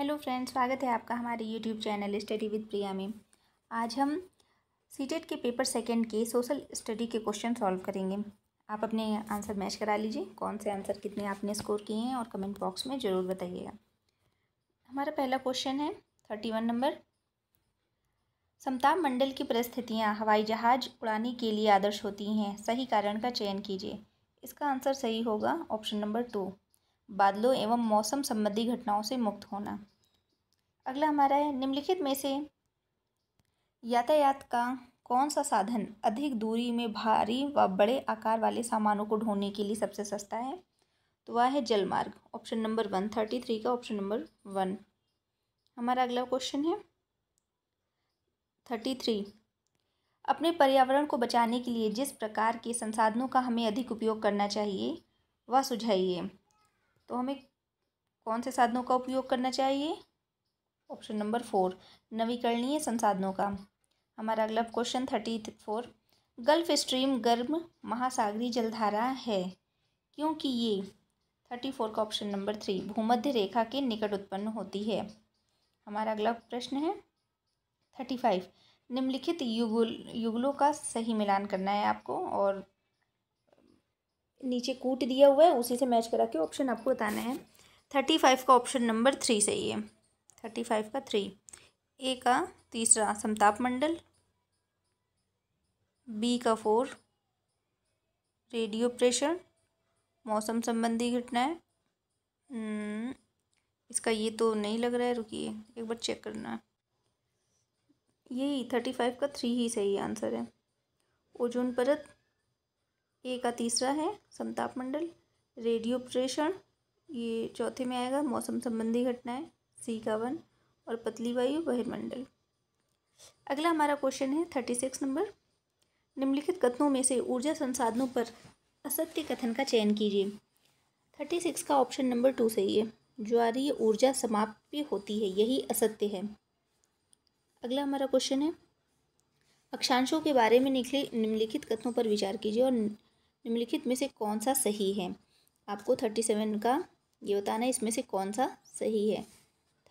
hello friends स्वागत है आपका हमारे YouTube channel study with Priya में आज हम सी e के पेपर सेकंड के सोशल स्टडी के क्वेश्चन सॉल्व करेंगे आप अपने आंसर मैच करा लीजिए कौन से आंसर कितने आपने स्कोर किए हैं और कमेंट बॉक्स में ज़रूर बताइएगा हमारा पहला क्वेश्चन है थर्टी वन नंबर समताप मंडल की परिस्थितियाँ हवाई जहाज़ उड़ाने के लिए आदर्श होती हैं सही कारण का चयन कीजिए इसका आंसर सही होगा ऑप्शन नंबर टू बादलों एवं मौसम संबंधी घटनाओं से मुक्त होना अगला हमारा है निम्नलिखित में से यातायात का कौन सा साधन अधिक दूरी में भारी व बड़े आकार वाले सामानों को ढोने के लिए सबसे सस्ता है तो वह है जलमार्ग option number one thirty three का ऑप्शन नंबर वन हमारा अगला क्वेश्चन है थर्टी थ्री अपने पर्यावरण को बचाने के लिए जिस प्रकार के संसाधनों का हमें अधिक उपयोग करना चाहिए वह सुझाइए तो हमें कौन से साधनों का उपयोग करना चाहिए ऑप्शन नंबर फोर नवीकरणीय संसाधनों का हमारा अगला question thirty four gulf stream गर्म महासागरी जलधारा है क्योंकि ये थर्टी फोर का ऑप्शन नंबर थ्री भूमध्य रेखा के निकट उत्पन्न होती है हमारा अगला प्रश्न है थर्टी फाइव निम्नलिखित युगल युगलों का सही मिलान करना है आपको और नीचे कूट दिया हुआ है उसी से मैच करा के ऑप्शन आपको बताना है थर्टी फाइव का ऑप्शन नंबर थ्री सही है थर्टी फाइव का थ्री ए का तीसरा समताप मंडल बी का फोर रेडियो प्रेशर मौसम संबंधी है हम्म, इसका ये तो नहीं लग रहा है रुकिए एक बार चेक करना यही थर्टी फाइव का थ्री ही सही आंसर है ओजोन परत ए का तीसरा है समताप मंडल रेडियो प्रेषण ये चौथे में आएगा मौसम संबंधी घटनाएं सी का वन और पतली वायु बहिर्मंडल अगला हमारा क्वेश्चन है थर्टी सिक्स नंबर निम्नलिखित कथनों में से ऊर्जा संसाधनों पर असत्य कथन का चयन कीजिए थर्टी सिक्स का ऑप्शन नंबर टू सही है ज्वारीय ऊर्जा समाप्त होती है यही असत्य है अगला हमारा क्वेश्चन है अक्षांशों के बारे में निकले निम्नलिखित कथनों पर विचार कीजिए और निम्नलिखित में से कौन सा सही है आपको थर्टी सेवन का ये बताना है इसमें से कौन सा सही है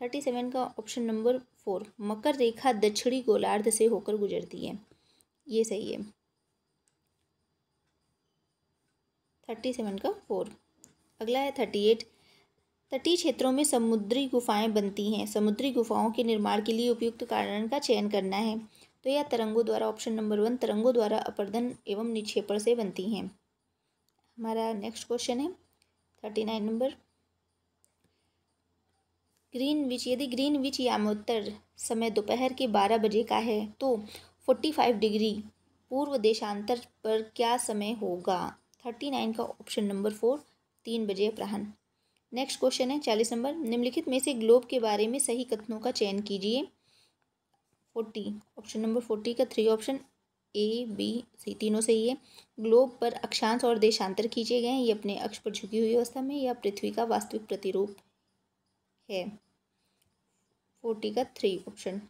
थर्टी सेवन का ऑप्शन नंबर फोर मकर रेखा दक्षिणी गोलार्ध से होकर गुजरती है ये सही है थर्टी सेवन का फोर अगला है थर्टी एट तटीय क्षेत्रों में समुद्री गुफाएं बनती हैं समुद्री गुफाओं के निर्माण के लिए उपयुक्त कारण का चयन करना है तो यह तरंगों द्वारा ऑप्शन नंबर वन तरंगों द्वारा अपर्दन एवं निक्षेपण से बनती हैं हमारा नेक्स्ट क्वेश्चन है thirty nine number Greenwich यदि ग्रीन विच यामोत्तर समय दोपहर के बारह बजे का है तो फोर्टी फाइव डिग्री पूर्व देशांतर पर क्या समय होगा थर्टी नाइन का ऑप्शन नंबर फोर तीन बजे अपराहन नेक्स्ट क्वेश्चन है चालीस नंबर निम्नलिखित में से ग्लोब के बारे में सही कथनों का चयन कीजिए फोर्टी ऑप्शन नंबर फोर्टी का three option A B C तीनों सही है ग्लोब पर अक्षांश और देशांतर खींचे गए हैं ये अपने अक्ष पर झुकी हुई अवस्था में या पृथ्वी का वास्तविक प्रतिरूप है फोर्टी का थ्री ऑप्शन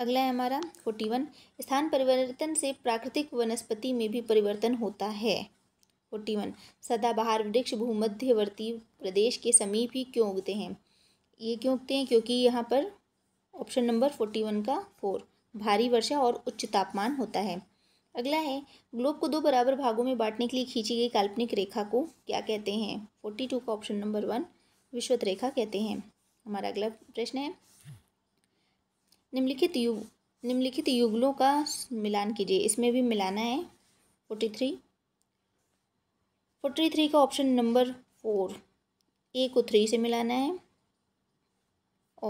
अगला है हमारा फोर्टी वन स्थान परिवर्तन से प्राकृतिक वनस्पति में भी परिवर्तन होता है फोर्टी वन सदाबहार वृक्ष भूमध्यवर्ती प्रदेश के समीप ही क्यों उगते हैं ये क्यों उगते हैं क्योंकि यहाँ पर ऑप्शन नंबर फोर्टी वन का फोर भारी वर्षा और उच्च तापमान होता है अगला है ग्लोब को दो बराबर भागों में बांटने के लिए खींची गई काल्पनिक रेखा को क्या कहते हैं फोर्टी टू का ऑप्शन नंबर वन विश्वत रेखा कहते हैं हमारा अगला प्रश्न है निम्नलिखित युग निम्नलिखित युगलों का मिलान कीजिए इसमें भी मिलाना है फोर्टी थ्री फोर्टी थ्री का ऑप्शन नंबर फोर ए को थ्री से मिलाना है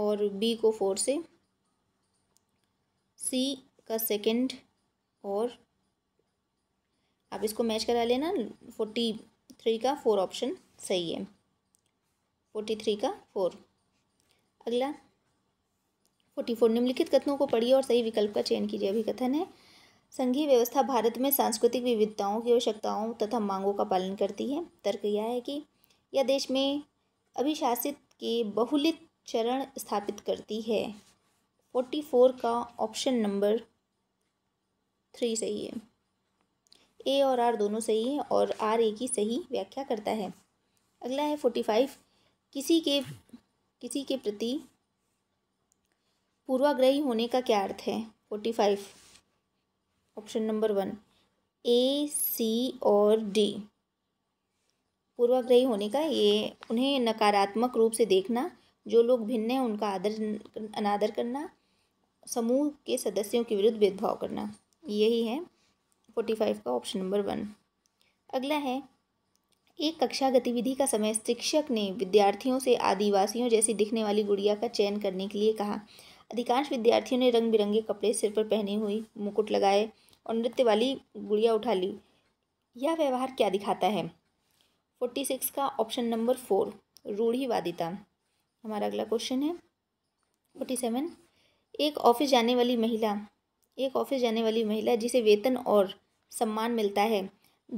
और बी को फोर से सी का सेकंड और आप इसको मैच करा लेना फोर्टी थ्री का फोर ऑप्शन सही है फोर्टी थ्री का फोर अगला फोर्टी फोर निम्नलिखित कथनों को पढ़िए और सही विकल्प का चयन कीजिए अभी कथन है संघीय व्यवस्था भारत में सांस्कृतिक विविधताओं की आवश्यकताओं तथा मांगों का पालन करती है तर्क यह है कि यह देश में अभिशासित के बहुलित चरण स्थापित करती है फोर्टी फोर का ऑप्शन नंबर थ्री सही है ए और आर दोनों सही है और आर ए की सही व्याख्या करता है अगला है फोर्टी फाइव किसी के किसी के प्रति पूर्वाग्रही होने का क्या अर्थ है forty five option number one A C और डी पूर्वाग्रही होने का ये उन्हें नकारात्मक रूप से देखना जो लोग भिन्न हैं उनका आदर अनादर करना समूह के सदस्यों के विरुद्ध भेदभाव करना यही है फोर्टी फाइव का ऑप्शन नंबर वन अगला है एक कक्षा गतिविधि का समय शिक्षक ने विद्यार्थियों से आदिवासियों जैसी दिखने वाली गुड़िया का चयन करने के लिए कहा अधिकांश विद्यार्थियों ने रंग बिरंगे कपड़े सिर पर पहने हुई मुकुट लगाए और नृत्य वाली गुड़िया उठा ली यह व्यवहार क्या दिखाता है फोर्टी सिक्स का ऑप्शन नंबर फोर रूढ़ीवादिता हमारा अगला क्वेश्चन है फोर्टी सेवन एक ऑफिस जाने वाली महिला एक ऑफिस जाने वाली महिला जिसे वेतन और सम्मान मिलता है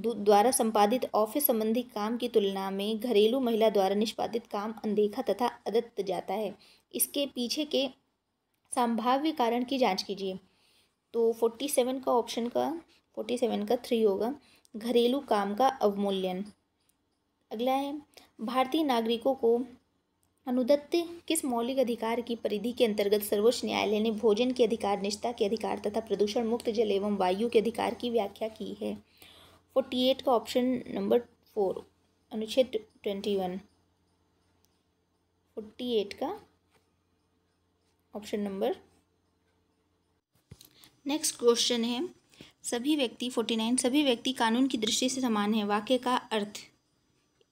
द्वारा संपादित ऑफिस संबंधी काम की तुलना में घरेलू महिला द्वारा निष्पादित काम अनदेखा तथा अदत्त जाता है इसके पीछे के संभाव्य कारण की जांच कीजिए तो फोर्टी सेवन का ऑप्शन का फोर्टी सेवन का थ्री होगा घरेलू काम का अवमूल्यन अगला है भारतीय नागरिकों को अनुदत्त किस मौलिक अधिकार की परिधि के अंतर्गत सर्वोच्च न्यायालय ने भोजन के अधिकार निष्ठा के अधिकार तथा प्रदूषण मुक्त जल एवं वायु के अधिकार की व्याख्या की है फोर्टी एट का ऑप्शन नंबर फोर अनुच्छेद ट्वेंटी वन फोर्टी एट का ऑप्शन नंबर नेक्स्ट क्वेश्चन है सभी व्यक्ति फोर्टी नाइन सभी व्यक्ति कानून की दृष्टि से समान है वाक्य का अर्थ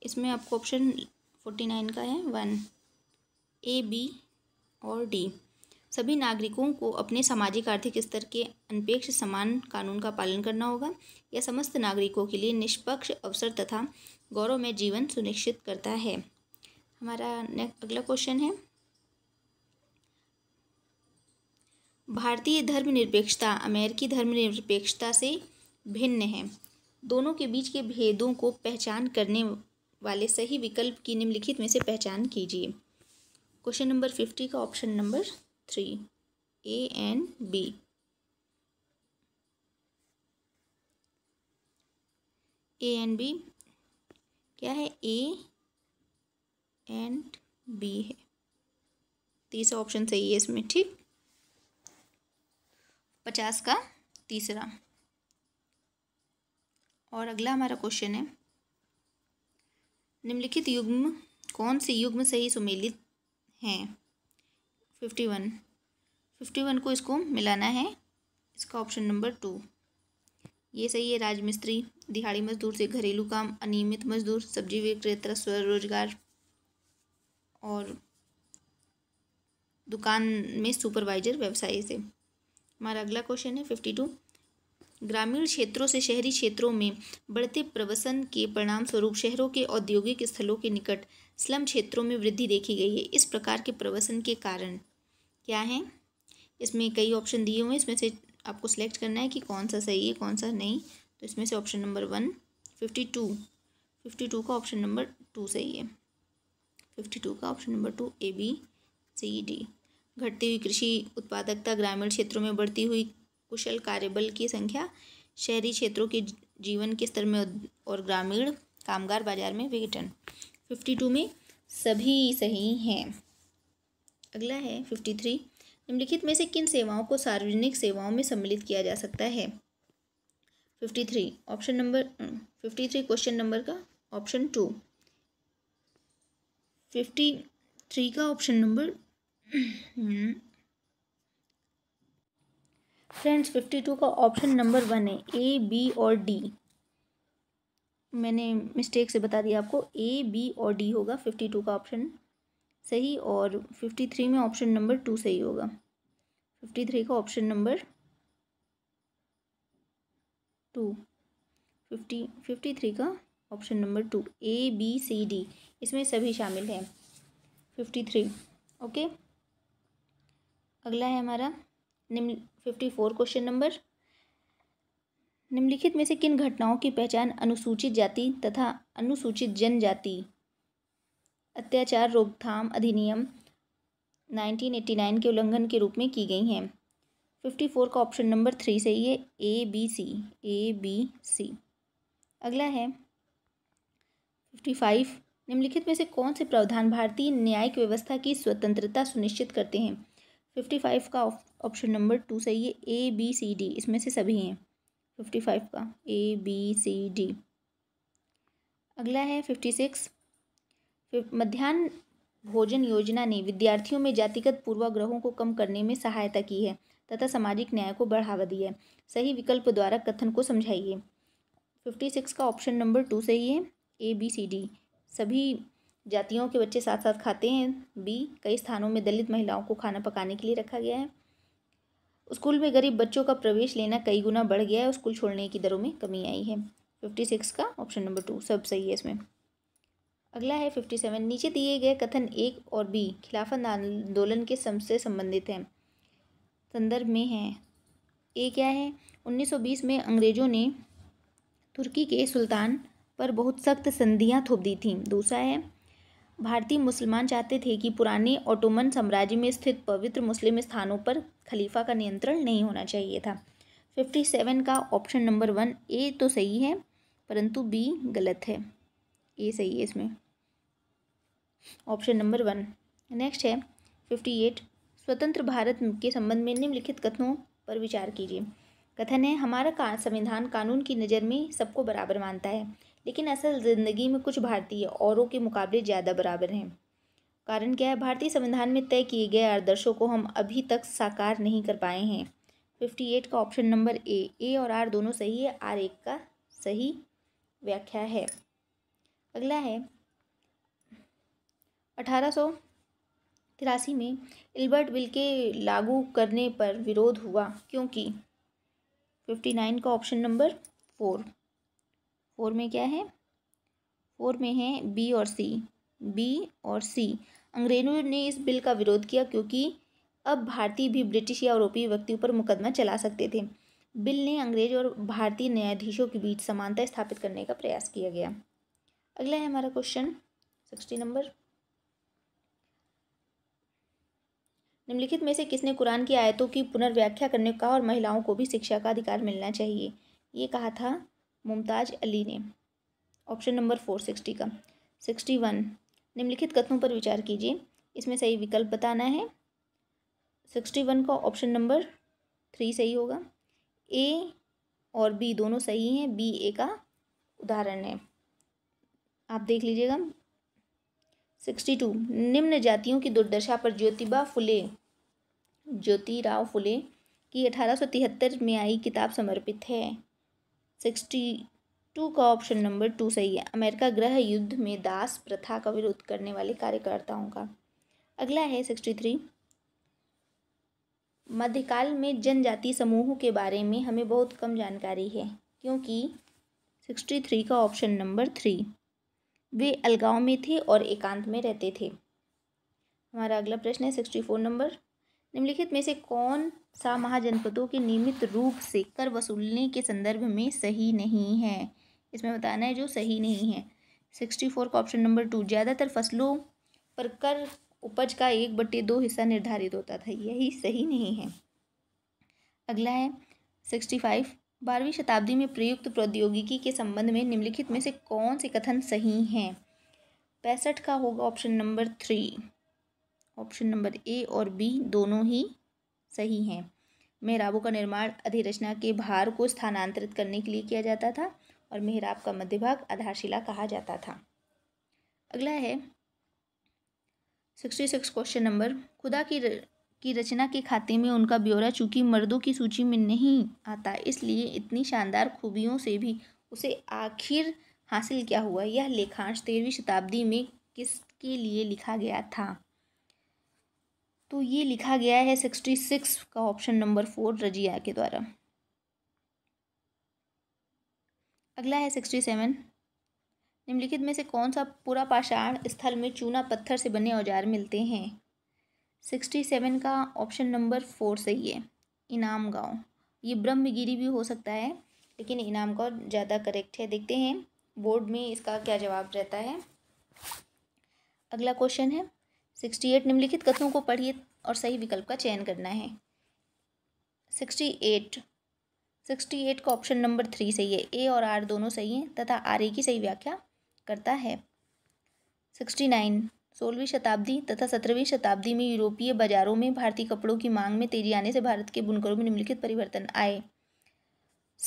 इसमें आपको ऑप्शन फोर्टी नाइन का है वन ए बी और डी सभी नागरिकों को अपने सामाजिक आर्थिक स्तर के अनपेक्ष समान कानून का पालन करना होगा यह समस्त नागरिकों के लिए निष्पक्ष अवसर तथा गौरवमय जीवन सुनिश्चित करता है हमारा अगला क्वेश्चन है भारतीय धर्मनिरपेक्षता अमेरिकी धर्मनिरपेक्षता से भिन्न है दोनों के बीच के भेदों को पहचान करने वाले सही विकल्प की निम्नलिखित में से पहचान कीजिए क्वेश्चन नंबर फिफ्टी का option number three A and B A and B क्या है ए एंड बी है तीसरा ऑप्शन सही है इसमें ठीक पचास का तीसरा और अगला हमारा क्वेश्चन है निम्नलिखित युग्म कौन से युग्म सही सुमेलित हैं फिफ्टी वन फिफ्टी वन को इसको मिलाना है इसका ऑप्शन नंबर टू ये सही है राजमिस्त्री दिहाड़ी मजदूर से घरेलू काम अनियमित मजदूर सब्जी विक्रेता स्वरोजगार और दुकान में सुपरवाइजर व्यवसायी से हमारा अगला क्वेश्चन है फिफ्टी टू ग्रामीण क्षेत्रों से शहरी क्षेत्रों में बढ़ते प्रवसन के परिणाम स्वरूप शहरों के औद्योगिक स्थलों के निकट स्लम क्षेत्रों में वृद्धि देखी गई है इस प्रकार के प्रवसन के कारण क्या हैं इसमें कई ऑप्शन दिए हुए हैं इसमें से आपको सेलेक्ट करना है कि कौन सा सही है कौन सा नहीं तो इसमें से option number one fifty two fifty two का ऑप्शन नंबर टू सही है फिफ्टी टू का option number two A B C D घटती हुई कृषि उत्पादकता ग्रामीण क्षेत्रों में बढ़ती हुई कुशल कार्यबल की संख्या शहरी क्षेत्रों के जीवन के स्तर में और ग्रामीण कामगार बाजार में विघटन फिफ्टी टू में सभी सही हैं अगला है फिफ्टी थ्री निम्नलिखित में से किन सेवाओं को सार्वजनिक सेवाओं में सम्मिलित किया जा सकता है fifty three option number fifty three question number का ऑप्शन टू फिफ्टी थ्री का option number friends fifty two का ऑप्शन नंबर वन है ए बी और डी मैंने मिस्टेक से बता दिया आपको ए बी और डी होगा फिफ्टी टू का ऑप्शन सही और फिफ्टी थ्री में ऑप्शन नंबर टू सही होगा फिफ्टी थ्री का option number two fifty fifty three का option number two A B C D इसमें सभी शामिल हैं फिफ्टी थ्री ओके अगला है हमारा निम्न फिफ्टी फोर क्वेश्चन नंबर निम्नलिखित में से किन घटनाओं की पहचान अनुसूचित जाति तथा अनुसूचित जनजाति अत्याचार रोकथाम अधिनियम 1989 के उल्लंघन के रूप में की गई हैं 54 का ऑप्शन नंबर थ्री सही है A B C A B सी अगला है 55 निम्नलिखित में से कौन से प्रावधान भारतीय न्यायिक व्यवस्था की स्वतंत्रता सुनिश्चित करते हैं 55 का ऑप्शन नंबर टू सही है ए बी सी डी इसमें से सभी हैं फिफ्टी फाइव का ए बी सी डी अगला है फिफ्टी सिक्स मध्यान्ह भोजन योजना ने विद्यार्थियों में जातिगत पूर्वाग्रहों को कम करने में सहायता की है तथा सामाजिक न्याय को बढ़ावा दिया है सही विकल्प द्वारा कथन को समझाइए फिफ्टी सिक्स का ऑप्शन नंबर टू सही है ए बी सी डी सभी जातियों के बच्चे साथ साथ खाते हैं बी कई स्थानों में दलित महिलाओं को खाना पकाने के लिए रखा गया है स्कूल में गरीब बच्चों का प्रवेश लेना कई गुना बढ़ गया है और स्कूल छोड़ने की दरों में कमी आई है फिफ्टी सिक्स का ऑप्शन नंबर टू सब सही है इसमें अगला है फिफ्टी सेवन नीचे दिए गए कथन एक और बी खिलाफत आंदोलन के सम से संबंधित हैं संदर्भ में हैं ए क्या है उन्नीस सौ बीस में अंग्रेज़ों ने तुर्की के सुल्तान पर बहुत सख्त संधियाँ थोप दी थीं दूसरा है भारतीय मुसलमान चाहते थे कि पुराने ओटोमन साम्राज्य में स्थित पवित्र मुस्लिम स्थानों पर खलीफा का नियंत्रण नहीं होना चाहिए था फिफ्टी सेवन का ऑप्शन नंबर वन ए तो सही है परंतु बी गलत है ए सही है इसमें ऑप्शन नंबर वन नेक्स्ट है फिफ्टी एट स्वतंत्र भारत के संबंध में निम्नलिखित कथनों पर विचार कीजिए कथन है हमारा का संविधान कानून की नज़र में सबको बराबर मानता है लेकिन असल ज़िंदगी में कुछ भारतीय औरों के मुकाबले ज़्यादा बराबर हैं कारण क्या है भारतीय संविधान में तय किए गए आदर्शों को हम अभी तक साकार नहीं कर पाए हैं फिफ्टी एट का ऑप्शन नंबर ए ए और आर दोनों सही है आर एक का सही व्याख्या है अगला है अठारह सौ तिरासी में एल्बर्ट बिल के लागू करने पर विरोध हुआ क्योंकि फिफ्टी नाइन का ऑप्शन नंबर फोर फोर में क्या है फोर में है बी और सी बी और सी अंग्रेजों ने इस बिल का विरोध किया क्योंकि अब भारतीय भी ब्रिटिश या यूरोपीय व्यक्तियों पर मुकदमा चला सकते थे बिल ने अंग्रेज और भारतीय न्यायाधीशों के बीच समानता स्थापित करने का प्रयास किया गया अगला है हमारा क्वेश्चन सिक्सटी नंबर निम्नलिखित में से किसने कुरान की आयतों की पुनर्व्याख्या करने का और महिलाओं को भी शिक्षा का अधिकार मिलना चाहिए ये कहा था मुमताज़ अली ने ऑप्शन नंबर फोर सिक्सटी का सिक्सटी वन निम्नलिखित कथनों पर विचार कीजिए इसमें सही विकल्प बताना है सिक्सटी वन का ऑप्शन नंबर थ्री सही होगा ए और बी दोनों सही हैं बी ए का उदाहरण है आप देख लीजिएगा सिक्सटी टू निम्न जातियों की दुर्दशा पर ज्योतिबा फुले ज्योति राव फुले की अठारह सौ तिहत्तर में आई किताब समर्पित है सिक्सटी टू का ऑप्शन नंबर टू सही है अमेरिका गृह युद्ध में दास प्रथा का विरोध करने वाले कार्यकर्ताओं का अगला है सिक्सटी थ्री मध्यकाल में जनजाति समूहों के बारे में हमें बहुत कम जानकारी है क्योंकि सिक्सटी थ्री का ऑप्शन नंबर थ्री वे अलगाव में थे और एकांत में रहते थे हमारा अगला प्रश्न है सिक्सटी फोर नंबर निम्नलिखित में से कौन सा महाजनपदों के नियमित रूप से कर वसूलने के संदर्भ में सही नहीं है इसमें बताना है जो सही नहीं है सिक्सटी फोर का ऑप्शन नंबर टू ज़्यादातर फसलों पर कर उपज का एक बट्टे दो हिस्सा निर्धारित होता था यही सही नहीं है अगला है सिक्सटी फाइव बारहवीं शताब्दी में प्रयुक्त प्रौद्योगिकी के संबंध में निम्नलिखित में से कौन से कथन सही हैं पैंसठ का होगा option number three option number A और बी दोनों ही सही हैं मेहराबों का निर्माण अधिरचना के भार को स्थानांतरित करने के लिए किया जाता था और मेहराब का मध्य भाग आधारशिला कहा जाता था अगला है सिक्सटी सिक्स क्वेश्चन नंबर खुदा की र, की रचना के खाते में उनका ब्यौरा चूंकि मर्दों की सूची में नहीं आता इसलिए इतनी शानदार खूबियों से भी उसे आखिर हासिल क्या हुआ यह लेखांश तेरहवीं शताब्दी में किसके लिए लिखा गया था तो ये लिखा गया है सिक्सटी सिक्स का ऑप्शन नंबर फोर रजिया के द्वारा अगला है सिक्सटी सेवन निम्नलिखित में से कौन सा पूरा पाषाण स्थल में चूना पत्थर से बने औजार मिलते हैं सिक्सटी सेवन का ऑप्शन नंबर फोर सही है इनाम गांव ये ब्रह्मगिरी भी हो सकता है लेकिन इनाम गांव ज़्यादा करेक्ट है देखते हैं बोर्ड में इसका क्या जवाब रहता है अगला क्वेश्चन है सिक्सटी एट निम्नलिखित कथनों को पढ़िए और सही विकल्प का चयन करना है सिक्सटी एट सिक्सटी एट का ऑप्शन नंबर थ्री सही है ए और आर दोनों सही हैं तथा आर ए की सही व्याख्या करता है सिक्सटी नाइन सोलहवीं शताब्दी तथा सत्रहवीं शताब्दी में यूरोपीय बाजारों में भारतीय कपड़ों की मांग में तेजी आने से भारत के बुनकरों में निम्नलिखित परिवर्तन आए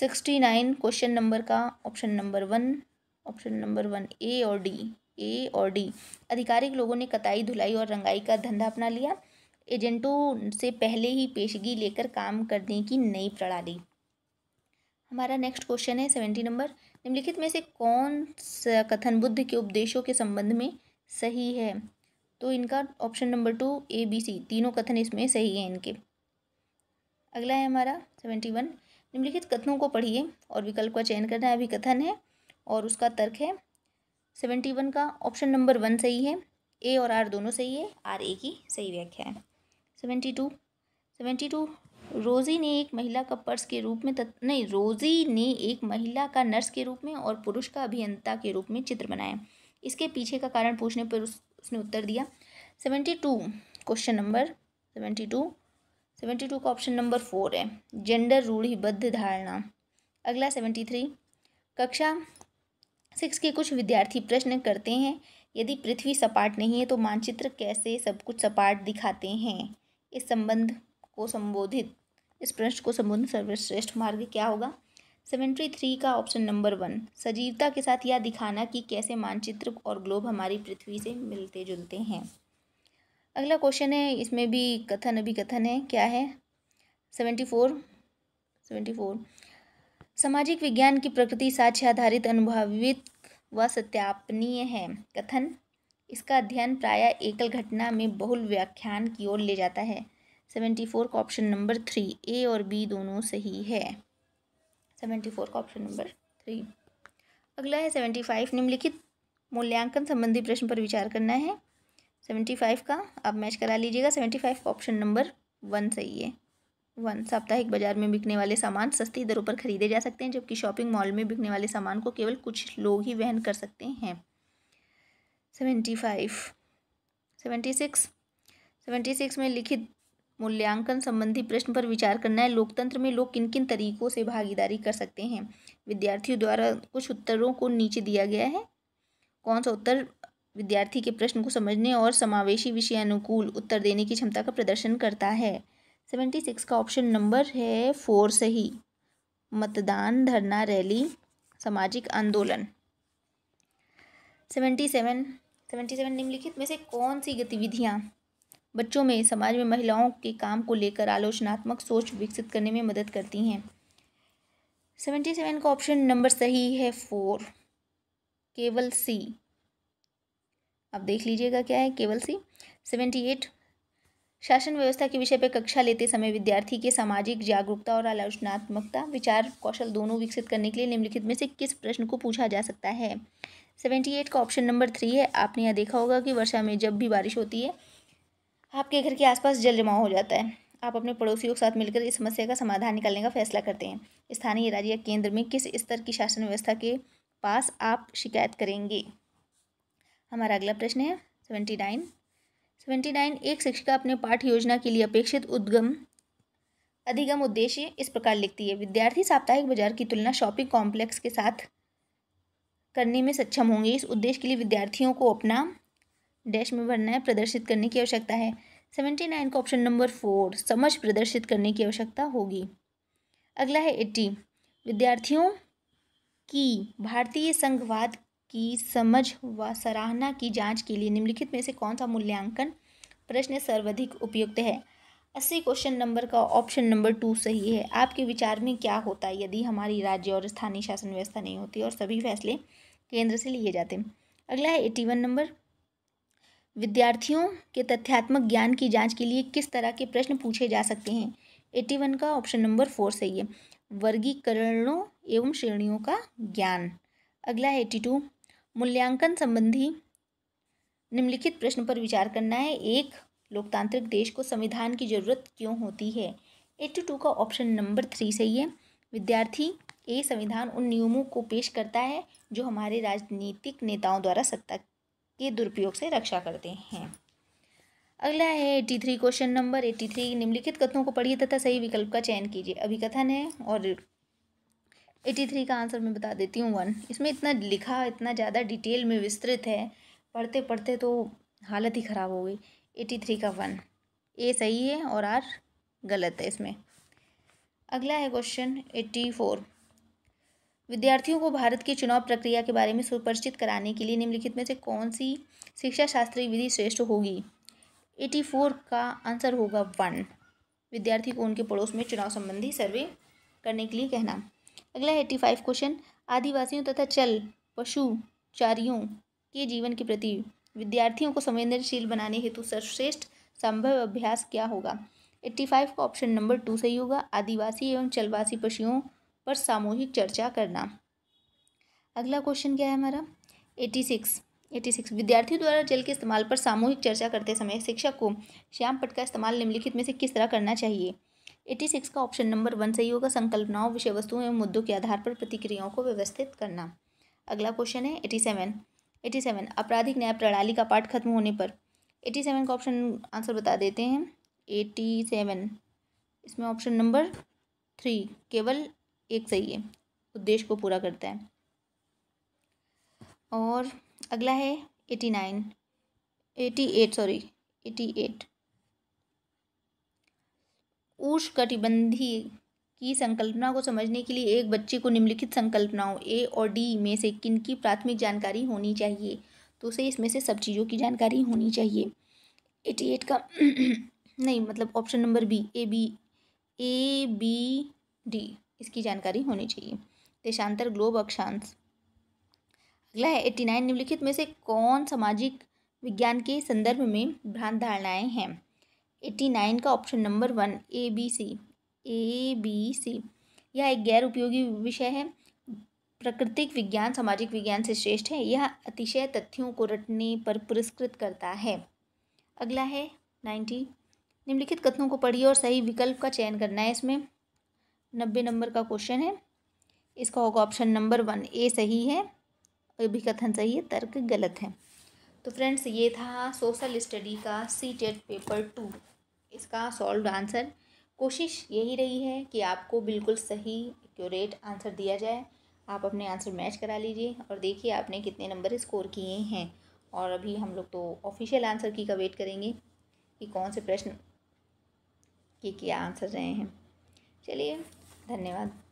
सिक्सटी नाइन क्वेश्चन नंबर का option number one option number one A और डी ए और डी आधिकारिक लोगों ने कताई धुलाई और रंगाई का धंधा अपना लिया एजेंटों से पहले ही पेशगी लेकर काम करने की नई प्रणाली हमारा नेक्स्ट क्वेश्चन है सेवेंटी नंबर निम्नलिखित में से कौन सा कथन बुद्ध के उपदेशों के संबंध में सही है तो इनका option number two A B C तीनों कथन इसमें सही है इनके अगला है हमारा सेवेंटी वन निम्नलिखित कथनों को पढ़िए और विकल्प का चयन करना है अभी कथन है और उसका तर्क है सेवेंटी वन का ऑप्शन नंबर वन सही है ए और आर दोनों सही है आर ए की सही व्याख्या है सेवेंटी टू सेवेंटी टू रोजी ने एक महिला का पर्स के रूप में तत, नहीं रोजी ने एक महिला का नर्स के रूप में और पुरुष का अभियंता के रूप में चित्र बनाया इसके पीछे का कारण पूछने पर उस, उसने उत्तर दिया seventy two question number seventy two seventy two का ऑप्शन नंबर फोर है जेंडर रूढ़िबद्ध धारणा अगला सेवेंटी थ्री कक्षा सिक्स के कुछ विद्यार्थी प्रश्न करते हैं यदि पृथ्वी सपाट नहीं है तो मानचित्र कैसे सब कुछ सपाट दिखाते हैं इस संबंध को संबोधित इस प्रश्न को संबोधित सर्वश्रेष्ठ मार्ग क्या होगा सेवेंटी थ्री का ऑप्शन नंबर वन सजीवता के साथ यह दिखाना कि कैसे मानचित्र और ग्लोब हमारी पृथ्वी से मिलते जुलते हैं अगला क्वेश्चन है इसमें भी कथन अभी कथन है क्या है सेवेंटी फोर सेवेंटी फोर सामाजिक विज्ञान की प्रकृति साक्ष्य आधारित अनुभवित व सत्यापनीय है कथन इसका अध्ययन प्राय एकल घटना में बहुल व्याख्यान की ओर ले जाता है सेवेंटी फोर का ऑप्शन नंबर थ्री ए और बी दोनों सही है सेवेंटी फोर का ऑप्शन नंबर थ्री अगला है सेवेंटी फाइव निम्नलिखित मूल्यांकन संबंधी प्रश्न पर विचार करना है सेवेंटी फाइव का आप मैच करा लीजिएगा सेवेंटी फाइव का ऑप्शन नंबर वन सही है वन साप्ताहिक बाजार में बिकने वाले सामान सस्ती दरों पर खरीदे जा सकते हैं जबकि शॉपिंग मॉल में बिकने वाले सामान को केवल कुछ लोग ही वहन कर सकते हैं seventy five seventy six seventy six में लिखित मूल्यांकन संबंधी प्रश्न पर विचार करना है लोकतंत्र में लोग किन किन तरीकों से भागीदारी कर सकते हैं विद्यार्थियों द्वारा कुछ उत्तरों को नीचे दिया गया है कौन सा उत्तर विद्यार्थी के प्रश्न को समझने और समावेशी विषय अनुकूल उत्तर देने की क्षमता का प्रदर्शन करता है सेवेंटी सिक्स का ऑप्शन नंबर है फोर सही मतदान धरना रैली सामाजिक आंदोलन सेवेंटी सेवन सेवेंटी सेवन निम्नलिखित में से कौन सी गतिविधियाँ बच्चों में समाज में महिलाओं के काम को लेकर आलोचनात्मक सोच विकसित करने में मदद करती हैं सेवेंटी सेवन का ऑप्शन नंबर सही है फोर केवल सी अब देख लीजिएगा क्या है केवल सी सेवेंटी एट शासन व्यवस्था के विषय पर कक्षा लेते समय विद्यार्थी के सामाजिक जागरूकता और आलोचनात्मकता विचार कौशल दोनों विकसित करने के लिए निम्नलिखित में से किस प्रश्न को पूछा जा सकता है सेवेंटी एट का ऑप्शन नंबर थ्री है आपने यह देखा होगा कि वर्षा में जब भी बारिश होती है आपके घर के आसपास जल जमाव हो जाता है आप अपने पड़ोसियों के साथ मिलकर इस समस्या का समाधान निकालने का फैसला करते हैं स्थानीय राज्य केंद्र में किस स्तर की शासन व्यवस्था के पास आप शिकायत करेंगे हमारा अगला प्रश्न है सेवेंटी नाइन सेवेंटी नाइन एक शिक्षिका अपने पाठ योजना के लिए अपेक्षित उद्गम अधिगम उद्देश्य इस प्रकार लिखती है विद्यार्थी साप्ताहिक बाजार की तुलना शॉपिंग कॉम्प्लेक्स के साथ करने में सक्षम होंगे इस उद्देश्य के लिए विद्यार्थियों को अपना डैश में भरना है प्रदर्शित करने की आवश्यकता है सेवेंटी नाइन का ऑप्शन नंबर फोर समझ प्रदर्शित करने की आवश्यकता होगी अगला है एट्टी विद्यार्थियों की भारतीय संघवाद की समझ व सराहना की जांच के लिए निम्नलिखित में से कौन सा मूल्यांकन प्रश्न सर्वाधिक उपयुक्त है अस्सी क्वेश्चन नंबर का ऑप्शन नंबर टू सही है आपके विचार में क्या होता है यदि हमारी राज्य और स्थानीय शासन व्यवस्था नहीं होती और सभी फैसले केंद्र से लिए जाते अगला है एटी वन नंबर विद्यार्थियों के तथ्यात्मक ज्ञान की जांच के लिए किस तरह के प्रश्न पूछे जा सकते हैं एटी वन का ऑप्शन नंबर फोर सही है वर्गीकरणों एवं श्रेणियों का ज्ञान अगला है एटी टू मूल्यांकन संबंधी निम्नलिखित प्रश्न पर विचार करना है एक लोकतांत्रिक देश को संविधान की जरूरत क्यों होती है एट्टी टू का ऑप्शन नंबर थ्री सही है विद्यार्थी ए संविधान उन नियमों को पेश करता है जो हमारे राजनीतिक नेताओं द्वारा सत्ता के दुरुपयोग से रक्षा करते हैं अगला है eighty three question number eighty three निम्नलिखित कथनों को पढ़िए तथा सही विकल्प का चयन कीजिए अभिकथन है और एटी थ्री का आंसर मैं बता देती हूँ वन इसमें इतना लिखा इतना ज़्यादा डिटेल में विस्तृत है पढ़ते पढ़ते तो हालत ही ख़राब हो गई एटी थ्री का वन ए सही है और आर गलत है इसमें अगला है क्वेश्चन एट्टी फोर विद्यार्थियों को भारत की चुनाव प्रक्रिया के बारे में सुपरिचित कराने के लिए निम्नलिखित में से कौन सी शिक्षा शास्त्रीय विधि श्रेष्ठ होगी एटी फोर का आंसर होगा वन विद्यार्थी को उनके पड़ोस में चुनाव संबंधी सर्वे करने के लिए कहना अगला एट्टी फाइव क्वेश्चन आदिवासियों तथा चल पशुचारियों के जीवन के प्रति विद्यार्थियों को संवेदनशील बनाने हेतु सर्वश्रेष्ठ संभव अभ्यास क्या होगा एट्टी फाइव का ऑप्शन नंबर टू सही होगा आदिवासी एवं चलवासी पशुओं पर सामूहिक चर्चा करना अगला क्वेश्चन क्या है हमारा एट्टी सिक्स एटी सिक्स विद्यार्थियों द्वारा जल के इस्तेमाल पर सामूहिक चर्चा करते समय शिक्षक को श्याम पट का इस्तेमाल निम्नलिखित में से किस तरह करना चाहिए एट्टी सिक्स का ऑप्शन नंबर वन सही होगा संकल्पनाओं विषय वस्तुओं एवं मुद्दों के आधार पर प्रतिक्रियाओं को व्यवस्थित करना अगला क्वेश्चन है एटी सेवन एटी सेवन आपराधिक न्याय प्रणाली का पाठ खत्म होने पर एटी सेवन का ऑप्शन आंसर बता देते हैं एटी सेवन इसमें ऑप्शन नंबर थ्री केवल एक सही है उद्देश्य को पूरा करता है और अगला है eighty nine eighty eight sorry eighty eight उष्णकटिबंधीय की संकल्पना को समझने के लिए एक बच्चे को निम्नलिखित संकल्पनाओं ए और डी में से किन की प्राथमिक जानकारी होनी चाहिए तो उसे इसमें से सब चीज़ों की जानकारी होनी चाहिए एटी एट का नहीं मतलब option number B A B A B D इसकी जानकारी होनी चाहिए देशांतर ग्लोब अक्षांश अगला है एट्टी नाइन निम्नलिखित में से कौन सामाजिक विज्ञान के संदर्भ में भ्रांत धारणाएँ हैं एट्टी नाइन का option number one A B C A B C यह एक गैर उपयोगी विषय है प्राकृतिक विज्ञान सामाजिक विज्ञान से श्रेष्ठ है यह अतिशय तथ्यों को रटने पर पुरस्कृत करता है अगला है नाइन्टी निम्नलिखित कथनों को पढ़िए और सही विकल्प का चयन करना है इसमें नब्बे नंबर का क्वेश्चन है इसका होगा ऑप्शन नंबर वन ए सही है भी कथन सही है तर्क गलत है तो फ्रेंड्स ये था सोशल स्टडी का सी टेट पेपर टू इसका सॉल्व आंसर कोशिश यही रही है कि आपको बिल्कुल सही एक्यूरेट आंसर दिया जाए आप अपने आंसर मैच करा लीजिए और देखिए आपने कितने नंबर स्कोर किए हैं और अभी हम लोग तो ऑफिशियल आंसर की का वेट करेंगे कि कौन से प्रश्न के क्या आंसर रहे हैं चलिए धन्यवाद